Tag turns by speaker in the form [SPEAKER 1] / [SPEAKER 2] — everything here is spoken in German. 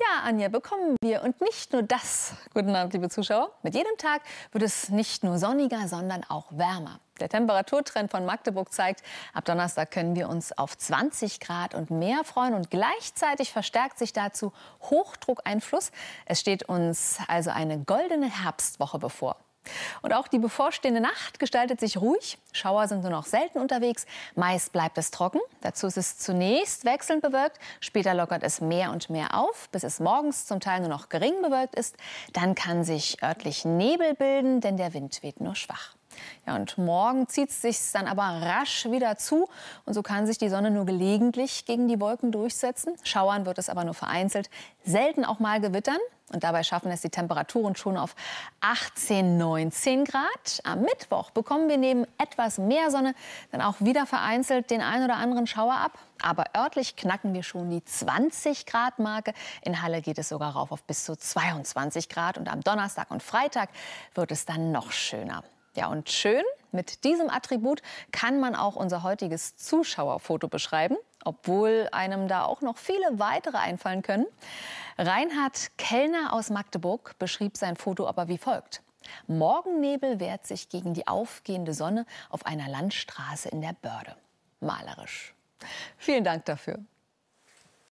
[SPEAKER 1] Ja, Anja, bekommen wir. Und nicht nur das. Guten Abend, liebe Zuschauer. Mit jedem Tag wird es nicht nur sonniger, sondern auch wärmer. Der Temperaturtrend von Magdeburg zeigt, ab Donnerstag können wir uns auf 20 Grad und mehr freuen. Und gleichzeitig verstärkt sich dazu Hochdruckeinfluss. Es steht uns also eine goldene Herbstwoche bevor. Und auch die bevorstehende Nacht gestaltet sich ruhig. Schauer sind nur noch selten unterwegs. Meist bleibt es trocken. Dazu ist es zunächst wechselnd bewölkt. Später lockert es mehr und mehr auf, bis es morgens zum Teil nur noch gering bewölkt ist. Dann kann sich örtlich Nebel bilden, denn der Wind weht nur schwach. Ja, und morgen zieht es sich dann aber rasch wieder zu. Und so kann sich die Sonne nur gelegentlich gegen die Wolken durchsetzen. Schauern wird es aber nur vereinzelt. Selten auch mal gewittern. Und dabei schaffen es die Temperaturen schon auf 18, 19 Grad. Am Mittwoch bekommen wir neben etwas mehr Sonne dann auch wieder vereinzelt den ein oder anderen Schauer ab. Aber örtlich knacken wir schon die 20 Grad Marke. In Halle geht es sogar rauf auf bis zu 22 Grad. Und am Donnerstag und Freitag wird es dann noch schöner. Ja, und schön, mit diesem Attribut kann man auch unser heutiges Zuschauerfoto beschreiben, obwohl einem da auch noch viele weitere einfallen können. Reinhard Kellner aus Magdeburg beschrieb sein Foto aber wie folgt. Morgennebel wehrt sich gegen die aufgehende Sonne auf einer Landstraße in der Börde. Malerisch. Vielen Dank dafür.